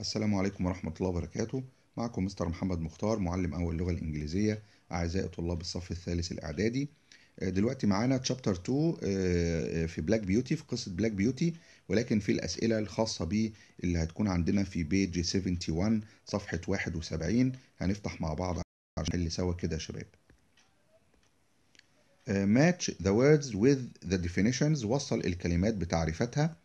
السلام عليكم ورحمة الله وبركاته معكم مستر محمد مختار معلم أول لغة الإنجليزية أعزائي طلاب الصف الثالث الإعدادي آه، دلوقتي معانا تشابتر آه، 2 آه، في بلاك بيوتي في قصة بلاك بيوتي ولكن في الأسئلة الخاصة به اللي هتكون عندنا في بيج 71 صفحة 71 هنفتح مع بعض عشان نحل سوا كده يا شباب match the words with the definitions وصل الكلمات بتعريفاتها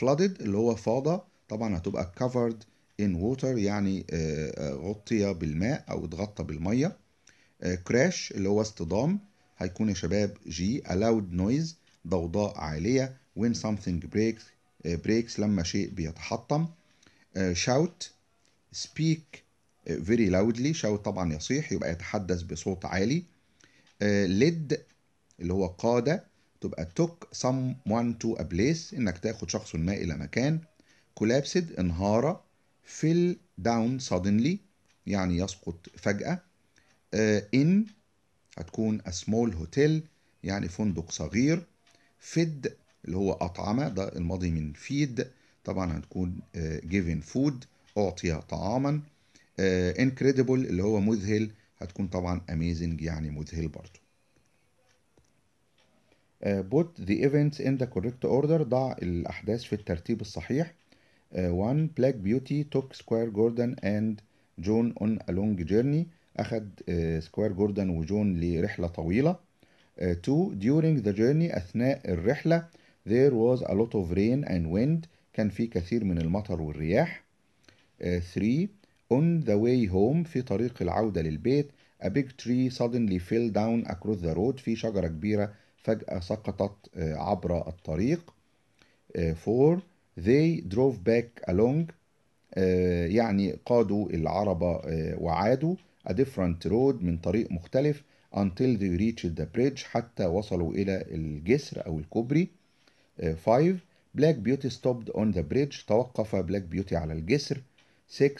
flooded اللي هو فاضة طبعا هتبقى covered in water يعني آه، آه، غطي بالماء او اتغطى بالميه كراش آه، اللي هو اصطدام هيكون يا شباب جي allowed noise ضوضاء عاليه when something breaks breaks لما شيء بيتحطم shout speak very loudly shout طبعا يصيح يبقى يتحدث بصوت عالي led اللي هو قاده تبقى took someone to a place انك تاخد شخص ما الى مكان كولابسد انهار فيل داون suddenly يعني يسقط فجأة ان آه، هتكون a small hotel يعني فندق صغير فيد اللي هو أطعمة ده الماضي من فيد طبعا هتكون آه، given food أعطي طعاما آه، incredible اللي هو مذهل هتكون طبعا amazing يعني مذهل برضو put the events in the correct order ضع الأحداث في الترتيب الصحيح 1 بلاك بيوتي توك سكوير جوردن اند جون اون ا لونج جيرني اخذ سكوير آه، جوردن وجون لرحله طويله 2 آه، during the journey اثناء الرحله there was a lot of rain and wind كان في كثير من المطر والرياح 3 آه، on the way home في طريق العودة للبيت a big tree suddenly fell down across the road في شجرة كبيرة فجأة سقطت عبر الطريق 4 they drove back along يعني قادوا العربة وعادوا a different road من طريق مختلف until they reached the bridge حتى وصلوا إلى الجسر أو الكوبري 5 black beauty stopped on the bridge توقف black beauty على الجسر 6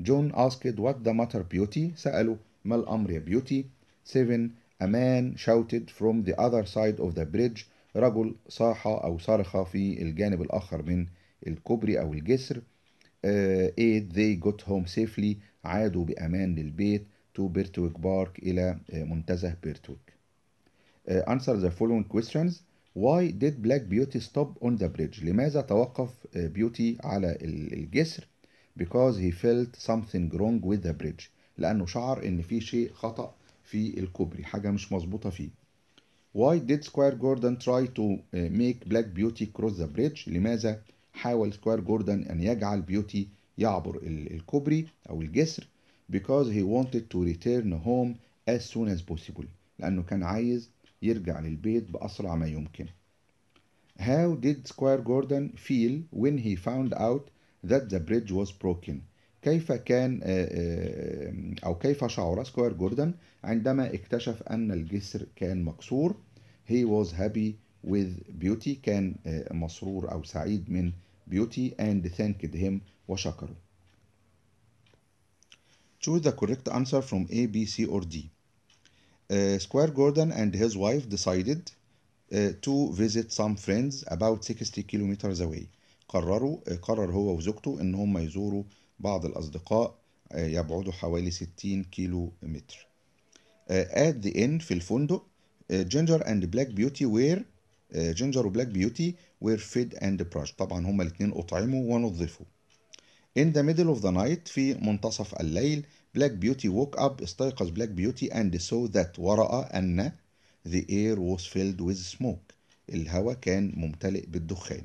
جون asked what the matter beauty سأله ما الأمر يا بيوتي 7 a man shouted from the other side of the bridge رجل صاح أو صرخ في الجانب الآخر من الكوبري أو الجسر آه، إيه they got home safely عادوا بأمان للبيت to بيرتويك Park إلى آه، منتزه بيرتويك آه، answer the following questions Why did Black Beauty stop on the bridge? لماذا توقف بيوتي على الجسر؟ Because he felt something wrong with the bridge. لأنه شعر إن في شيء خطأ في الكوبري، حاجة مش مظبوطة فيه. why did سكوير Gordon try to eh, make black beauty cross the bridge لماذا حاول سكوير جوردن أن يجعل بيوتي يعبر الكوبري أو الجسر because he wanted to return home as soon as possible لأنه كان عايز يرجع للبيت بأسرع ما يمكن How did Squire Gordon feel when he found out that the bridge was broken كيف كان أو كيف شعر سكوير جوردن عندما اكتشف أن الجسر كان مكسور he was happy with beauty كان مسرور أو سعيد من beauty and thanked him وشكره Choose the correct answer from A, B, C or D. Uh, Square Gordon and his wife decided uh, to visit some friends about 60 kilometers away. قرروا قرر هو وزوجته ان هم يزوروا بعض الأصدقاء آه، يبعدوا حوالي 60 كيلو متر آه، at the end في الفندق جينجر اند بلاك بيوتي وير جينجر وبلاك بيوتي وير فيد اند براش طبعا هما الاثنين اطعموا ونظفوا in the middle of the night في منتصف الليل بلاك بيوتي woke up استيقظ بلاك بيوتي and saw that ورأى أن the air was filled with smoke الهواء كان ممتلئ بالدخان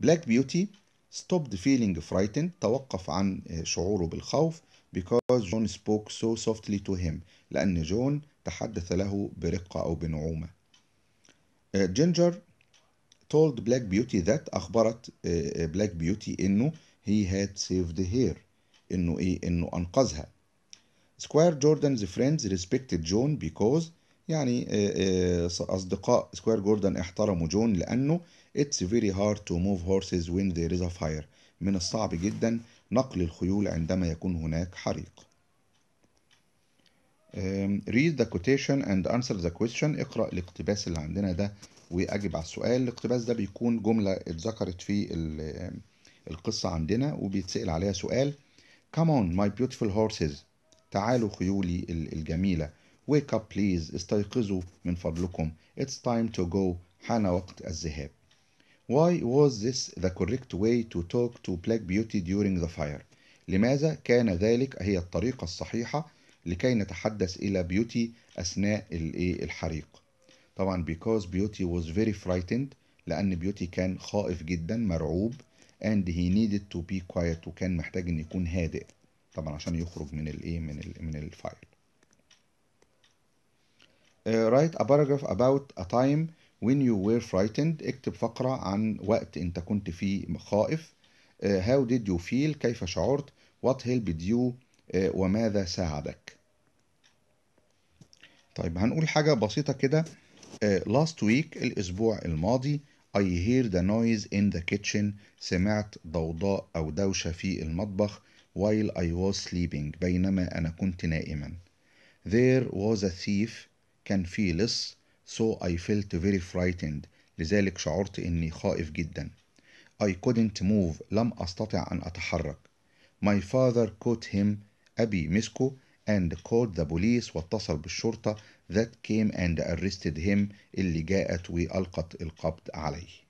بلاك بيوتي stopped feeling frightened توقف عن شعوره بالخوف because John spoke so softly to him لأن جون تحدث له برقة أو بنعومة جينجر told Black Beauty that أخبرت Black Beauty إنه he had saved her إنه إيه إنه أنقذها Square Jordan's friends respected John because يعني آه، آه، أصدقاء سكوير جوردن احترموا جون لأنه It's very hard to move horses when there is a fire من الصعب جدا نقل الخيول عندما يكون هناك حريق read the quotation and answer the question اقرأ الاقتباس اللي عندنا ده وأجب على السؤال الاقتباس ده بيكون جملة اتذكرت في القصة عندنا وبيتسأل عليها سؤال Come on my beautiful horses تعالوا خيولي الجميلة Wake up please استيقظوا من فضلكم It's time to go حان وقت الذهاب Why was this the correct way to talk to Black Beauty during the fire? لماذا كان ذلك هي الطريقة الصحيحة لكي نتحدث إلى بيوتي أثناء إيه، الحريق طبعا because beauty was very frightened لأن بيوتي كان خائف جدا مرعوب and he needed to be quiet وكان محتاج إن يكون هادئ طبعا عشان يخرج من الإيه من ال من الفايل write a paragraph about a time when you were frightened اكتب فقرة عن وقت أنت كنت فيه خائف how did you feel كيف شعرت what helped you وماذا ساعدك طيب هنقول حاجة بسيطة كده last week الأسبوع الماضي I hear the noise in the kitchen سمعت ضوضاء أو دوشة في المطبخ while I was sleeping بينما أنا كنت نائما there was a thief كان فيه لص so I felt very frightened لذلك شعرت إني خائف جدا I couldn't move لم أستطع أن أتحرك My father caught him أبي مسكه and called the police واتصل بالشرطة that came and arrested him اللي جاءت وألقت القبض عليه